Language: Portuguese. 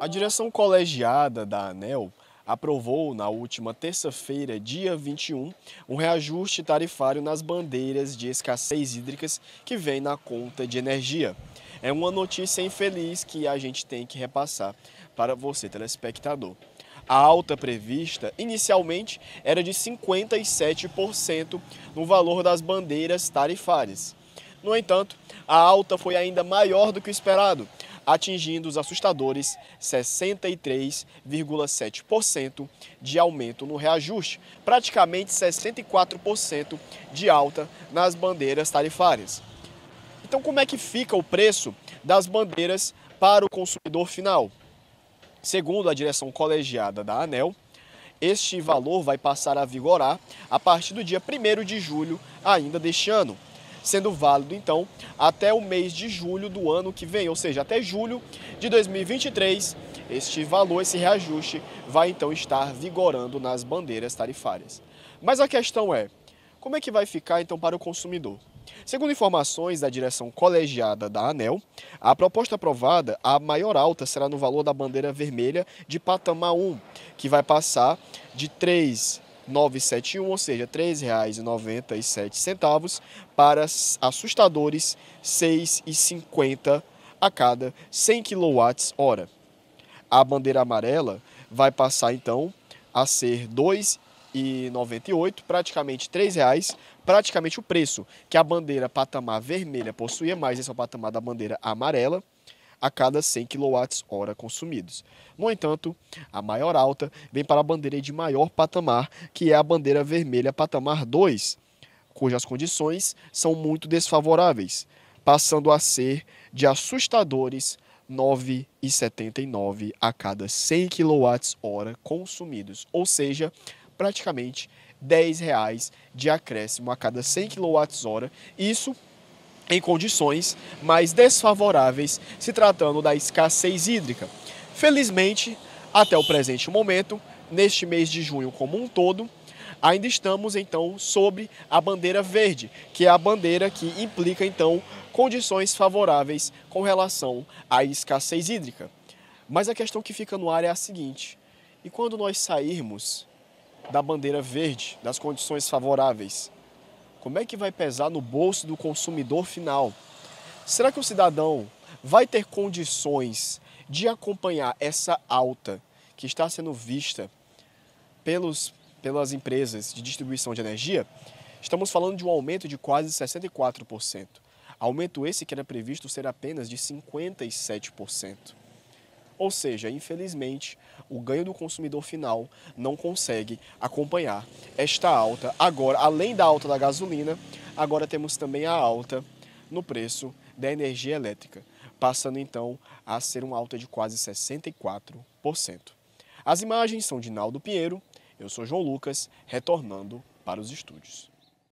A direção colegiada da ANEL aprovou na última terça-feira, dia 21, um reajuste tarifário nas bandeiras de escassez hídricas que vem na conta de energia. É uma notícia infeliz que a gente tem que repassar para você, telespectador. A alta prevista inicialmente era de 57% no valor das bandeiras tarifárias. No entanto, a alta foi ainda maior do que o esperado, atingindo os assustadores 63,7% de aumento no reajuste, praticamente 64% de alta nas bandeiras tarifárias. Então, como é que fica o preço das bandeiras para o consumidor final? Segundo a direção colegiada da ANEL, este valor vai passar a vigorar a partir do dia 1 de julho ainda deste ano sendo válido então até o mês de julho do ano que vem, ou seja, até julho de 2023, este valor, esse reajuste, vai então estar vigorando nas bandeiras tarifárias. Mas a questão é, como é que vai ficar então para o consumidor? Segundo informações da direção colegiada da ANEL, a proposta aprovada, a maior alta será no valor da bandeira vermelha de patamar 1, que vai passar de 3 971, ou seja, R$ 3,97 para assustadores R$ 6,50 a cada 100 kWh. A bandeira amarela vai passar então a ser R$ 2,98, praticamente R$ 3,00, praticamente o preço que a bandeira patamar vermelha possuía, mais esse é o patamar da bandeira amarela a cada 100 kWh consumidos. No entanto, a maior alta vem para a bandeira de maior patamar, que é a bandeira vermelha patamar 2, cujas condições são muito desfavoráveis, passando a ser de assustadores 9,79 a cada 100 kWh consumidos, ou seja, praticamente R$ 10 de acréscimo a cada 100 kWh. Isso em condições mais desfavoráveis, se tratando da escassez hídrica. Felizmente, até o presente momento, neste mês de junho como um todo, ainda estamos então sobre a bandeira verde, que é a bandeira que implica então condições favoráveis com relação à escassez hídrica. Mas a questão que fica no ar é a seguinte: e quando nós sairmos da bandeira verde, das condições favoráveis, como é que vai pesar no bolso do consumidor final? Será que o cidadão vai ter condições de acompanhar essa alta que está sendo vista pelos, pelas empresas de distribuição de energia? Estamos falando de um aumento de quase 64%. Aumento esse que era previsto ser apenas de 57%. Ou seja, infelizmente, o ganho do consumidor final não consegue acompanhar esta alta. Agora, além da alta da gasolina, agora temos também a alta no preço da energia elétrica, passando então a ser uma alta de quase 64%. As imagens são de Naldo Pinheiro, eu sou João Lucas, retornando para os estúdios.